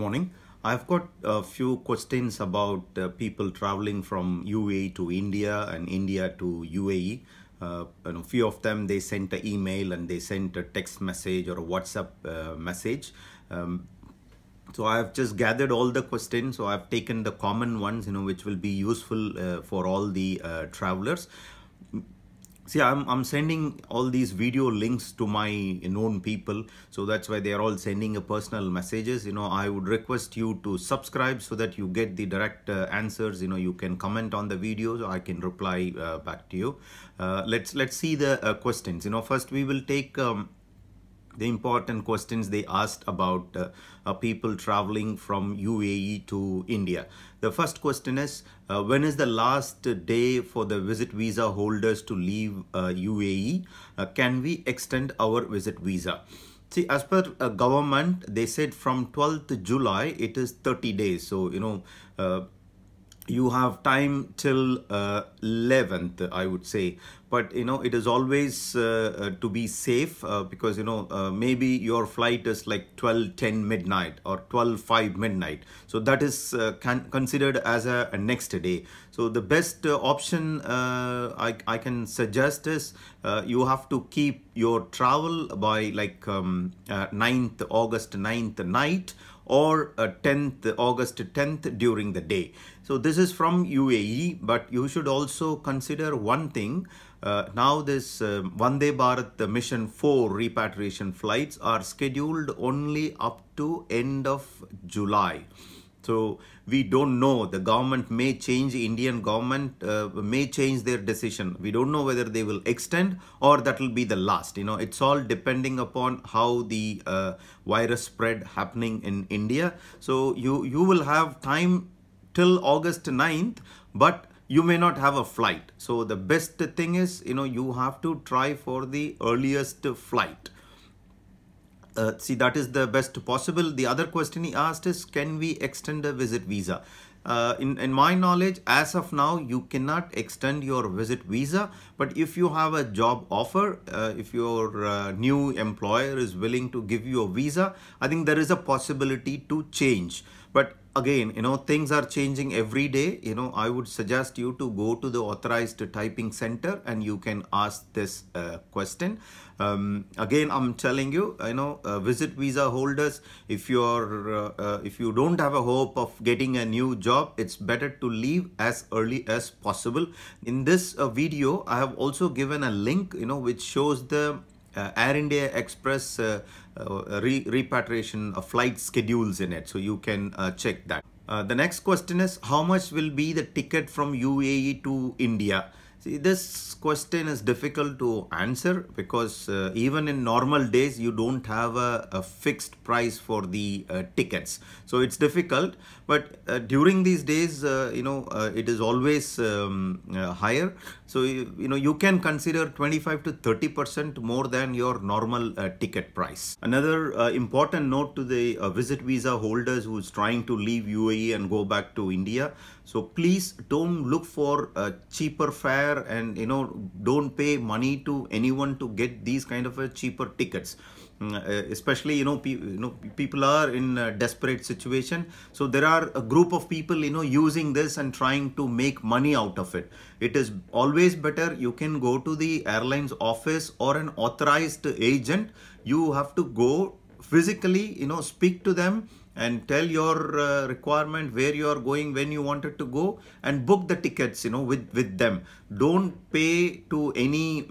morning. I've got a few questions about uh, people traveling from UAE to India and India to UAE. Uh, and a few of them, they sent an email and they sent a text message or a WhatsApp uh, message. Um, so I've just gathered all the questions. So I've taken the common ones, you know, which will be useful uh, for all the uh, travelers See, I'm, I'm sending all these video links to my known people. So that's why they are all sending a personal messages. You know, I would request you to subscribe so that you get the direct uh, answers. You know, you can comment on the videos. I can reply uh, back to you. Uh, let's, let's see the uh, questions. You know, first we will take um, the important questions they asked about uh, uh, people traveling from UAE to India. The first question is uh, when is the last day for the visit visa holders to leave UAE? Uh, uh, can we extend our visit visa? See, as per uh, government, they said from 12th July, it is 30 days. So, you know, you have time till uh, 11th i would say but you know it is always uh, uh to be safe uh, because you know uh, maybe your flight is like 12 10 midnight or 12 5 midnight so that is uh, considered as a, a, next day so the best option I, I can suggest is you have to keep your travel by like um, 9th august 9th night or 10th august 10th during the day so this is from UAE, but you should also consider one thing. Uh, now this uh, Vande Bharat Mission 4 repatriation flights are scheduled only up to end of July. So we don't know. The government may change, Indian government uh, may change their decision. We don't know whether they will extend or that will be the last. You know, it's all depending upon how the uh, virus spread happening in India. So you, you will have time till August 9th, but you may not have a flight. So the best thing is, you know, you have to try for the earliest flight. Uh, see, that is the best possible. The other question he asked is, can we extend a visit visa? Uh, in, in my knowledge, as of now, you cannot extend your visit visa. But if you have a job offer, uh, if your uh, new employer is willing to give you a visa, I think there is a possibility to change. But again, you know, things are changing every day. You know, I would suggest you to go to the authorized typing center and you can ask this uh, question. Um, again, I'm telling you, you know, uh, visit visa holders. If you're, uh, uh, if you don't have a hope of getting a new job, it's better to leave as early as possible. In this uh, video, I have also given a link, you know, which shows the uh, Air India Express uh, uh, re repatriation of uh, flight schedules in it. So you can uh, check that. Uh, the next question is how much will be the ticket from UAE to India? See, this question is difficult to answer because uh, even in normal days, you don't have a, a fixed price for the uh, tickets. So it's difficult, but uh, during these days, you know, it is always um, higher. So, you, you know, you can consider 25 to 30% more than your normal uh, ticket price. Another uh, important note to the uh, visit visa holders who's trying to leave UAE and go back to India. So please don't look for a cheaper fare and, you know, don't pay money to anyone to get these kind of a cheaper tickets. Mm, uh, especially you know, pe you know people are in a desperate situation so there are a group of people you know using this and trying to make money out of it it is always better you can go to the airline's office or an authorized agent you have to go physically you know speak to them and tell your uh, requirement where you are going when you wanted to go and book the tickets you know with with them don't pay to any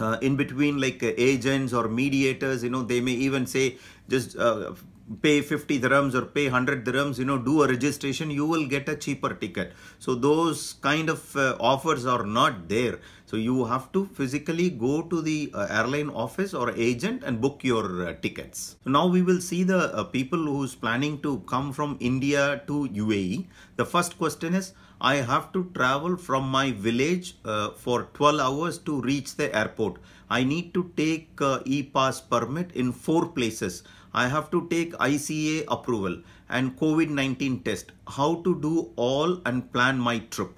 uh, in between like uh, agents or mediators you know they may even say just uh, pay 50 dirhams or pay 100 dirhams you know do a registration you will get a cheaper ticket so those kind of uh, offers are not there so you have to physically go to the uh, airline office or agent and book your uh, tickets so now we will see the uh, people who's planning to come from india to uae the first question is i have to travel from my village uh, for 12 hours to reach the airport i need to take uh, e pass permit in four places I have to take ICA approval and COVID-19 test, how to do all and plan my trip.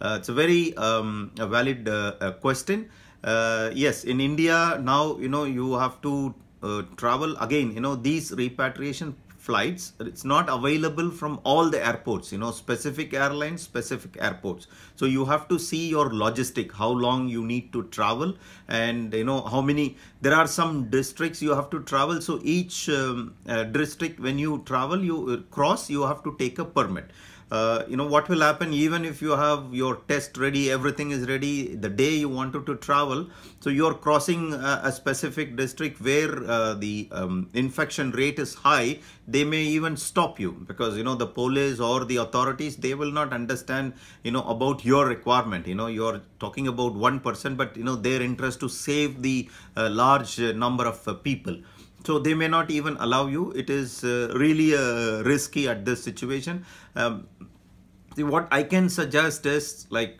Uh, it's a very um, a valid uh, question. Uh, yes, in India now, you know, you have to uh, travel again, you know, these repatriation flights it's not available from all the airports you know specific airlines specific airports so you have to see your logistic how long you need to travel and you know how many there are some districts you have to travel so each um, uh, district when you travel you uh, cross you have to take a permit uh, you know what will happen even if you have your test ready everything is ready the day you wanted to travel so you're crossing a, uh, a specific district where uh, the um, infection rate is high they may even stop you because you know the police or the authorities they will not understand you know about your requirement you know you're talking about one person but you know their interest to save the uh, large number of uh, people so they may not even allow you it is uh, really uh, risky at this situation um, what i can suggest is like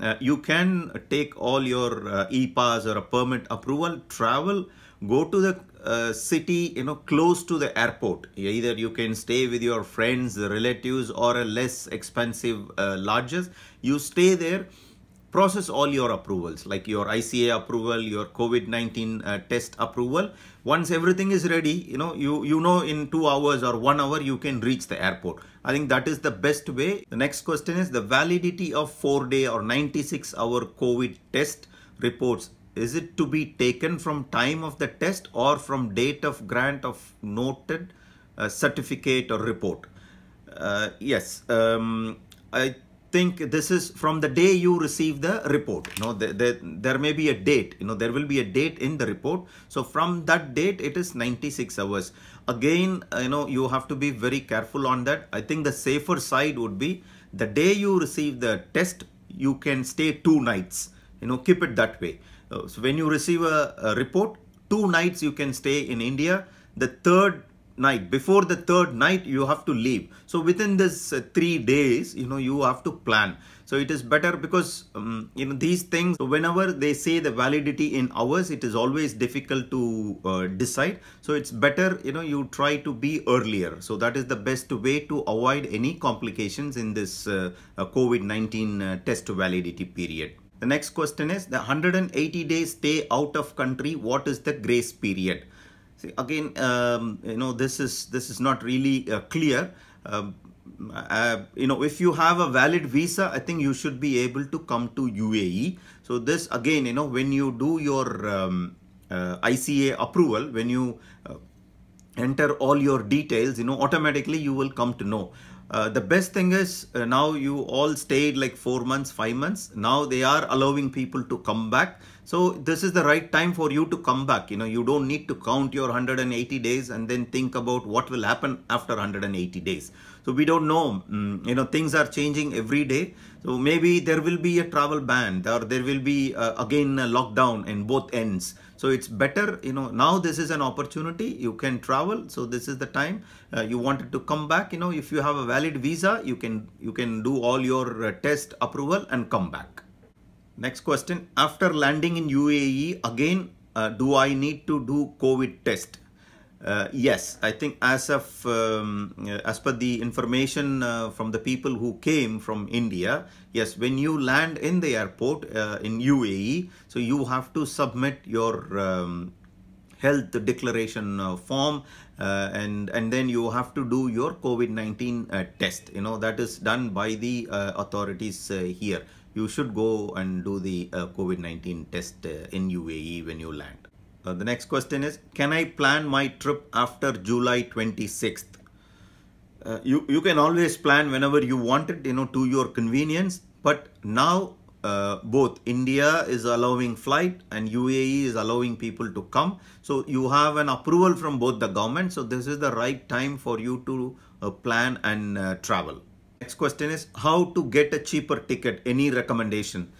uh, you can take all your uh, e-pass or a permit approval travel go to the uh, city you know close to the airport either you can stay with your friends relatives or a less expensive uh, lodges you stay there process all your approvals like your ICA approval, your COVID-19 uh, test approval. Once everything is ready, you know, you, you know in two hours or one hour you can reach the airport. I think that is the best way. The next question is the validity of four day or 96 hour COVID test reports. Is it to be taken from time of the test or from date of grant of noted uh, certificate or report? Uh, yes, um, I think this is from the day you receive the report. You know, there, there, there may be a date, you know, there will be a date in the report. So from that date, it is 96 hours. Again, uh, you know, you have to be very careful on that. I think the safer side would be the day you receive the test, you can stay two nights, you know, keep it that way. Uh, so when you receive a, a report, two nights you can stay in India. The third night before the third night you have to leave so within this uh, three days you know you have to plan so it is better because um, you know these things whenever they say the validity in hours it is always difficult to uh, decide so it's better you know you try to be earlier so that is the best way to avoid any complications in this uh, uh covid-19 uh, test validity period the next question is the 180 days stay out of country what is the grace period See, again, um, you know, this is this is not really uh, clear. Um, uh, you know, if you have a valid visa, I think you should be able to come to UAE. So this again, you know, when you do your um, uh, ICA approval, when you uh, enter all your details, you know, automatically you will come to know. Uh, the best thing is uh, now you all stayed like four months, five months. Now they are allowing people to come back. So this is the right time for you to come back. You know, you don't need to count your 180 days and then think about what will happen after 180 days. So we don't know, mm, you know, things are changing every day. So maybe there will be a travel ban or there will be uh, again a lockdown in both ends. So it's better, you know, now this is an opportunity. You can travel. So this is the time uh, you wanted to come back. You know, if you have a valid visa, you can you can do all your uh, test approval and come back. Next question, after landing in UAE, again, uh, do I need to do COVID test? Uh, yes, I think as of um, uh, as per the information uh, from the people who came from India, yes, when you land in the airport uh, in UAE, so you have to submit your um, health declaration uh, form uh, and and then you have to do your COVID-19 uh, test you know that is done by the uh, authorities uh, here you should go and do the uh, COVID-19 test in UAE when you land the next question is can I plan my trip after July 26th you you can always plan whenever you want it you know to your convenience but now uh, both India is allowing flight and UAE is allowing people to come. So you have an approval from both the government. So this is the right time for you to uh, plan and uh, travel. Next question is how to get a cheaper ticket, any recommendation?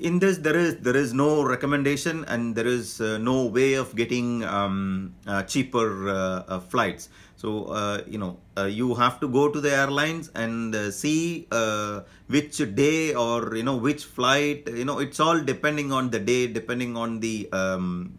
in this, there is there is no recommendation and there is uh, no way of getting um, uh, cheaper uh, flights. So, uh, you know, uh, you have to go to the airlines and uh, see uh, which day or, you know, which flight, you know, it's all depending on the day, depending on the um,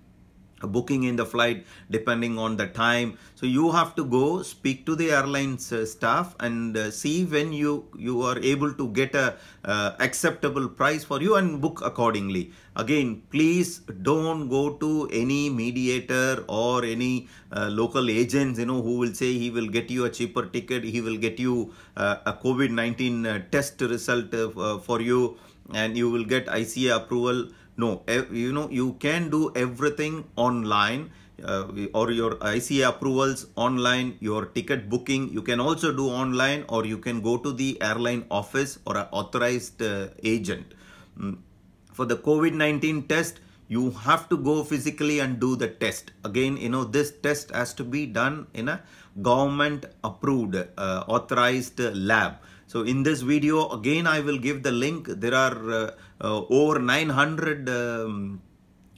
booking in the flight depending on the time so you have to go speak to the airlines uh, staff and uh, see when you you are able to get a uh, acceptable price for you and book accordingly again please don't go to any mediator or any uh, local agents you know who will say he will get you a cheaper ticket he will get you a covid-19 test result for you and you will get ICA approval no, you know, you can do everything online uh, or your ICA approvals online, your ticket booking. You can also do online or you can go to the airline office or an authorized uh, agent. Mm. For the COVID-19 test, you have to go physically and do the test. Again, you know, this test has to be done in a government approved, uh, authorized lab. So in this video, again, I will give the link. There are uh, uh, over 900 um,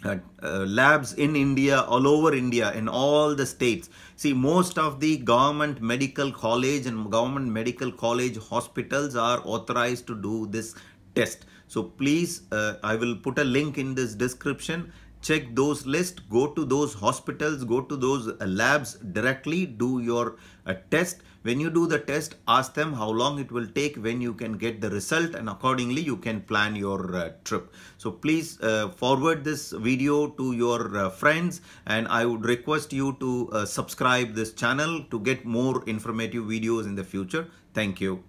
uh, uh, labs in India, all over India, in all the states. See, most of the government medical college and government medical college hospitals are authorized to do this test. So please, uh, I will put a link in this description check those lists, go to those hospitals, go to those uh, labs directly, do your uh, test. When you do the test, ask them how long it will take, when you can get the result and accordingly you can plan your uh, trip. So please uh, forward this video to your uh, friends and I would request you to uh, subscribe this channel to get more informative videos in the future. Thank you.